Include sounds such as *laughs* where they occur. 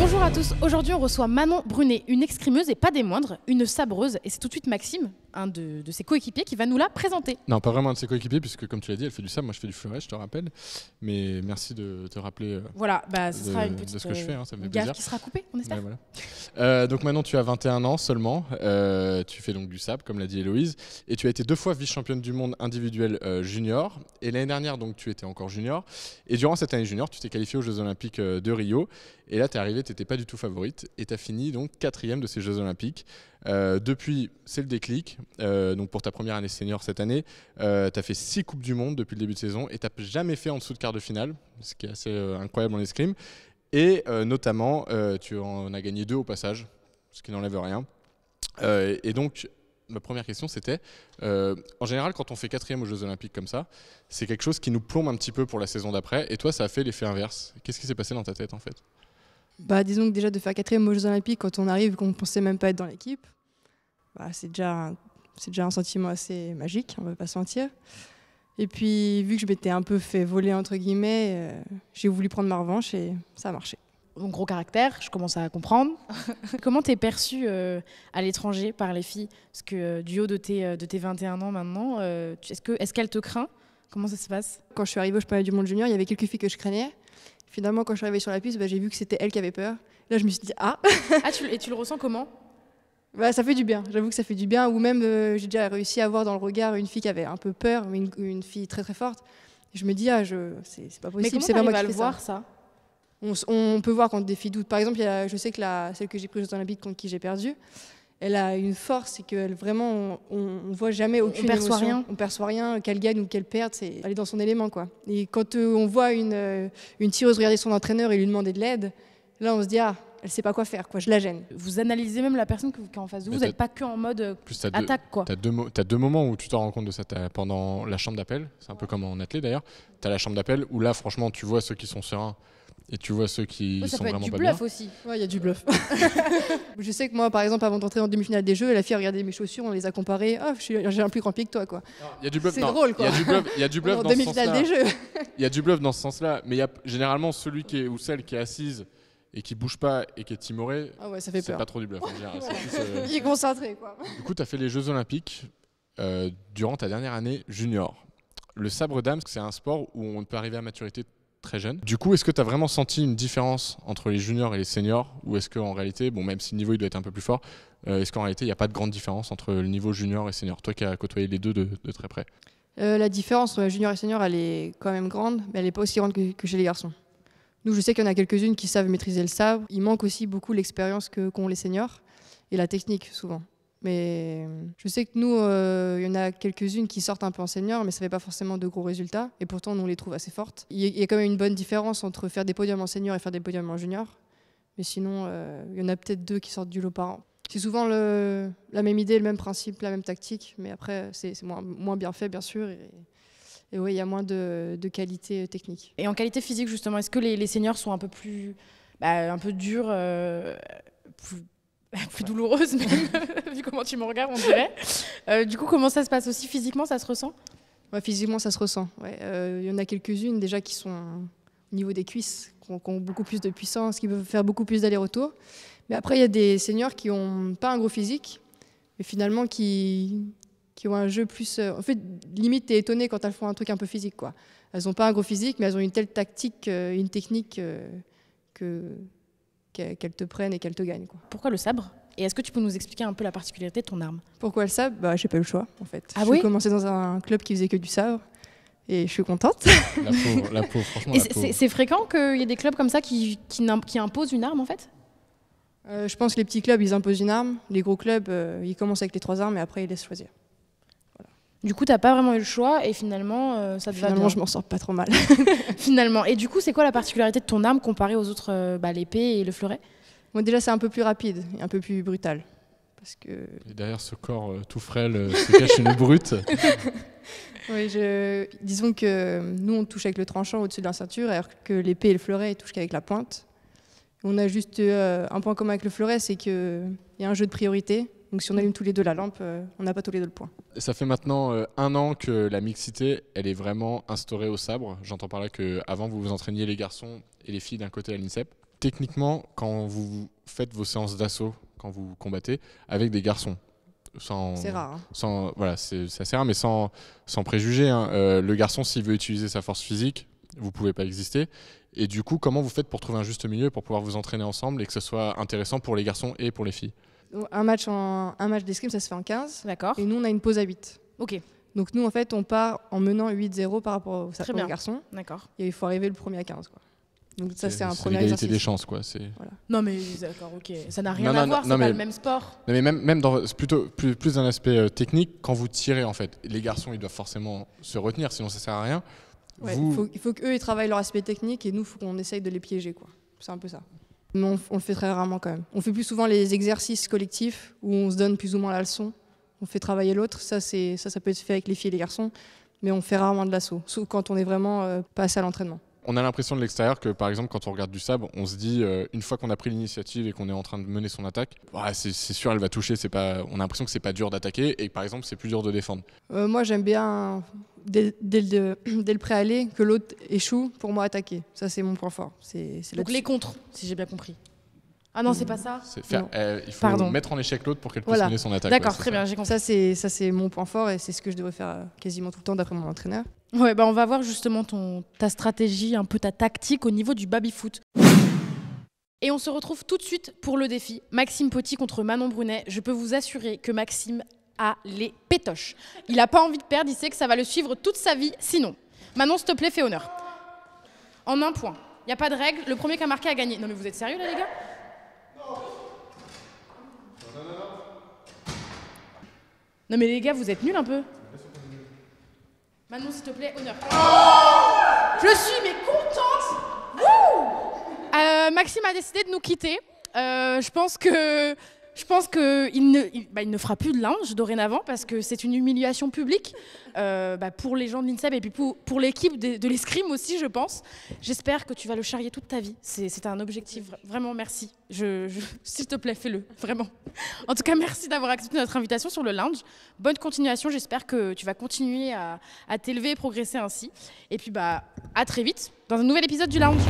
Bonjour à tous, aujourd'hui on reçoit Manon Brunet, une excrimeuse et pas des moindres, une sabreuse, et c'est tout de suite Maxime un de, ses coéquipiers qui va nous la présenter. Non, pas vraiment un de ses coéquipiers, puisque comme tu l'as dit, elle fait du sable, moi je fais du fleuret, je te rappelle. Mais merci de te rappeler euh, voilà, bah, ce sera une petite de ce que je fais, hein, ça me euh, fait plaisir. qui sera coupée, on espère. Euh, donc maintenant, tu as 21 ans seulement, tu fais donc du sable, comme l'a dit Héloïse, et tu as été deux fois vice-championne du monde individuel junior. Et l'année dernière, donc tu étais encore junior. Et durant cette année junior, tu t'es qualifiée aux Jeux Olympiques de Rio. Et là, tu es arrivée, tu n'étais pas du tout favorite, et tu as fini donc quatrième de ces Jeux Olympiques. Euh, depuis, c'est le déclic. Euh, donc pour ta première année senior cette année, euh, tu as fait 6 Coupes du Monde depuis le début de saison et tu n'as jamais fait en dessous de quart de finale, ce qui est assez incroyable en escrime. Et notamment, tu en as gagné deux au passage, ce qui n'enlève rien. et donc, ma première question, c'était, en général, quand on fait quatrième aux Jeux Olympiques comme ça, c'est quelque chose qui nous plombe un petit peu pour la saison d'après. Et toi, ça a fait l'effet inverse. Qu'est-ce qui s'est passé dans ta tête, en fait bah, Disons que déjà de faire quatrième aux Jeux Olympiques quand on arrive, qu'on ne pensait même pas être dans l'équipe, bah, c'est déjà, déjà un sentiment assez magique, on ne va pas se mentir. Et puis, vu que je m'étais un peu fait voler, entre guillemets, euh, j'ai voulu prendre ma revanche et ça a marché. Donc, gros caractère, je commence à comprendre. *laughs* Comment t'es perçue euh, à l'étranger par les filles Parce que euh, du haut de tes, de tes 21 ans maintenant, est-ce qu'elles est te craignent Comment ça se passe Quand je suis arrivée au championnat du monde junior, il y avait quelques filles que je craignais. Finalement, quand je suis arrivée sur la piste, bah, j'ai vu que c'était elle qui avait peur. Là, je me suis dit ah. ah tu, et tu le ressens comment bah, ça fait du bien, j'avoue que ça fait du bien. Ou même, euh, j'ai déjà réussi à voir dans le regard une fille qui avait un peu peur, mais une, fille très très forte. je me dis, ah, je... c'est pas possible, c'est pas moi le voir, ça, on, peut voir quand des filles doutent. Par exemple, je sais que la, celle que j'ai prise la Olympiques contre qui j'ai perdu, elle a une force, c'est qu'elle vraiment, on, ne voit jamais aucune on perçoit rien. On perçoit rien, qu'elle gagne ou qu'elle perde, c'est elle est dans son élément quoi. Et quand euh, on voit une, euh, une tireuse regarder son entraîneur et lui demander de l'aide, là on se dit ah elle sait pas quoi faire, quoi. Je la gêne. Vous analysez même la personne qui est en face de vous. vous n'êtes pas que en mode euh, attaque, deux, quoi. T'as deux, as deux moments où tu te rends compte de ça. pendant la chambre d'appel, c'est un peu comme en athlète d'ailleurs. T'as la chambre d'appel où là, franchement, tu vois ceux qui sont sereins et tu vois ceux qui sont vraiment du bluff aussi. il y a du bluff. *laughs* je sais que moi, par exemple, avant d'entrer en demi-finale des Jeux, la fille a regardé mes chaussures, on les a comparées. Ah, oh, j'ai un plus grand pied que toi, quoi. Il y a du bluff. C'est drôle, quoi. Il y a du bluff. Il y a du *laughs* bluff dans ce sens-là. des Jeux. *laughs* Il y a du bluff dans ce sens-là, mais il y a généralement celui qui est ou celle qui est assise et qui bouge pas et qui est timoré. Ah ouais, ça fait peur. pas trop du bluff. Il euh, est concentré, quoi. Du coup, tu as fait les Jeux Olympiques euh, durant ta dernière année junior. Le sabre d'âme, c'est un sport où on peut arriver à maturité très jeune. Du coup, est-ce que tu as vraiment senti une différence entre les juniors et les seniors Ou est-ce qu'en réalité, bon, même si le niveau il doit être un peu plus fort, euh, est-ce qu'en réalité, il n'y a pas de grande différence entre le niveau junior et senior Toi qui as côtoyé les deux de, très près. Euh, la différence entre junior et senior, elle est quand même grande, mais elle n'est pas aussi grande que, chez les garçons. Nous, je sais qu'il y en a quelques-unes qui savent maîtriser le sabre. Il manque aussi beaucoup l'expérience qu'ont les seniors et la technique, souvent. Mais je sais que nous, euh, il y en a quelques-unes qui sortent un peu en senior, mais ça ne fait pas forcément de gros résultats. Et pourtant, on les trouve assez fortes. Il y, a quand même une bonne différence entre faire des podiums en senior et faire des podiums en junior. Mais sinon, euh, il y en a peut-être deux qui sortent du lot par an. C'est souvent le, la même idée, le même principe, la même tactique, mais après, c'est moins, moins, bien fait, bien sûr. Et, oui, il y a moins de, qualité technique. Et en qualité physique, justement, est-ce que les, seniors sont un peu plus. Bah, un peu durs euh, plus *laughs* plus douloureuse même, *laughs* vu comment tu me regardes, on dirait. Euh, du coup, comment ça se passe aussi physiquement, ça se ressent Physiquement, ça se ressent. Euh, il ouais. y en a quelques-unes déjà qui sont euh, au niveau des cuisses, qui ont, beaucoup plus de puissance, qui peuvent faire beaucoup plus d'aller-retour. Mais après, il y a des seniors qui n'ont pas un gros physique, mais finalement qui, qui ont un jeu plus... En fait, limite, tu es étonné quand elles font un truc un peu physique. quoi. Elles n'ont pas un gros physique, mais elles ont une telle tactique, une technique que qu'elle te prenne et qu'elle te gagne. Quoi. Pourquoi le sabre et est-ce que tu peux nous expliquer un peu la particularité de ton arme Pourquoi le sabre Bah, j'ai pas eu le choix en fait. Ah je dans un club qui faisait que du sabre et je suis contente. La pauvre, la franchement. C'est fréquent qu'il y ait des clubs comme ça qui, qui, qui imposent une arme en fait euh, Je pense que les petits clubs ils imposent une arme, les gros clubs euh, ils commencent avec les trois armes et après ils laissent choisir. Du coup, t'as pas vraiment eu le choix et finalement, euh, ça te va bien. je m'en sors pas trop mal. *laughs* finalement. Et du coup, c'est quoi la particularité de ton arme comparée aux autres, euh, bah, l'épée et le fleuret Moi, déjà, c'est un peu plus rapide et un peu plus brutal. Parce que... derrière ce corps euh, tout frêle se cache une brute. *laughs* oui, je... disons que nous, on touche avec le tranchant au-dessus de la ceinture, alors que l'épée et le fleuret touchent qu'avec la pointe. On a juste un point commun avec le fleuret, c'est qu'il y a un jeu de priorité. Donc si on allume tous les deux la lampe, euh, on n'a pas tous les deux le point. Ça fait maintenant euh, un an que la mixité, elle est vraiment instaurée au sabre. J'entends par là que avant vous vous entraîniez les garçons et les filles d'un côté à l'INSEP. Techniquement, quand vous faites vos séances d'assaut, quand vous combattez, avec des garçons, c'est rare. Hein. Sans, voilà, c'est assez rare, mais sans, sans préjugés. Hein. Euh, le garçon, s'il veut utiliser sa force physique, vous pouvez pas exister. Et du coup, comment vous faites pour trouver un juste milieu, pour pouvoir vous entraîner ensemble et que ce soit intéressant pour les garçons et pour les filles un match, en, un match d'escrime, ça se fait en 15. D'accord. Et nous, on a une pause à 8. Ok. Donc nous, en fait, on part en menant 8-0 par rapport bien. aux garçons. D'accord. Et il faut arriver le premier à 15. Donc ça, c'est un premier des chances, quoi. Non mais d'accord, ok. Ça n'a rien à voir, c'est pas le même sport. Non, mais même, même dans plutôt plus, un aspect euh, technique, quand vous tirez, en fait, les garçons, ils doivent forcément se retenir, sinon ça sert à rien. il faut qu'eux, ils travaillent leur aspect technique et nous, faut qu'on essaye de les piéger, quoi. C'est un peu ça mais on, le fait très rarement quand même. On fait plus souvent les exercices collectifs où on se donne plus ou moins la leçon, on fait travailler l'autre, ça, ça, peut être fait avec les filles et les garçons, mais on fait rarement de l'assaut, sauf quand on est vraiment euh, passé à l'entraînement on a l'impression de l'extérieur que, par exemple, quand on regarde du sable, on se dit, euh, une fois qu'on a pris l'initiative et qu'on est en train de mener son attaque, bah, c'est sûr, elle va toucher. pas, on a l'impression que c'est pas dur d'attaquer et, par exemple, c'est plus dur de défendre. Euh, moi, j'aime bien dès, dès le, *clears throat* le que l'autre échoue pour moi attaquer. Ça, c'est mon point fort. C'est donc les contres, si j'ai bien compris. Ah non, c'est pas ça. Faire, euh, il faut mettre en échec l'autre pour qu'elle puisse mener son attaque. D'accord, très bien, j'ai compris. Ça, c'est mon point fort et c'est ce que je devrais faire quasiment tout le temps d'après mon entraîneur. Ouais, bah on va voir justement ton, ta stratégie, un peu ta tactique au niveau du baby-foot. Et on se retrouve tout de suite pour le défi. Maxime Petit contre Manon Brunet. Je peux vous assurer que Maxime a les pétoches. Il n'a pas envie de perdre, il sait que ça va le suivre toute sa vie, sinon. Manon, s'il te plaît, fais honneur. En un point. Il n'y a pas de règle, le premier qui a marqué a gagné. Non mais vous êtes sérieux là les gars Non mais les gars, vous êtes nuls un peu. Maintenant, s'il te plaît, honneur. Je suis mais contente. Wouh euh, Maxime a décidé de nous quitter. Euh, je pense que je pense qu'il ne, bah, il, ne fera plus de linge dorénavant parce que c'est une humiliation publique euh, bah, pour les gens de l'INSEP et puis pour, l'équipe de, l'escrime aussi, je pense. J'espère que tu vas le charrier toute ta vie. C'est un objectif. Vraiment, merci. Je, S'il te plaît, fais-le. Vraiment. En tout cas, merci d'avoir accepté notre invitation sur le lounge. Bonne continuation. J'espère que tu vas continuer à, à t'élever et progresser ainsi. Et puis, bah, à très vite dans un nouvel épisode du lounge.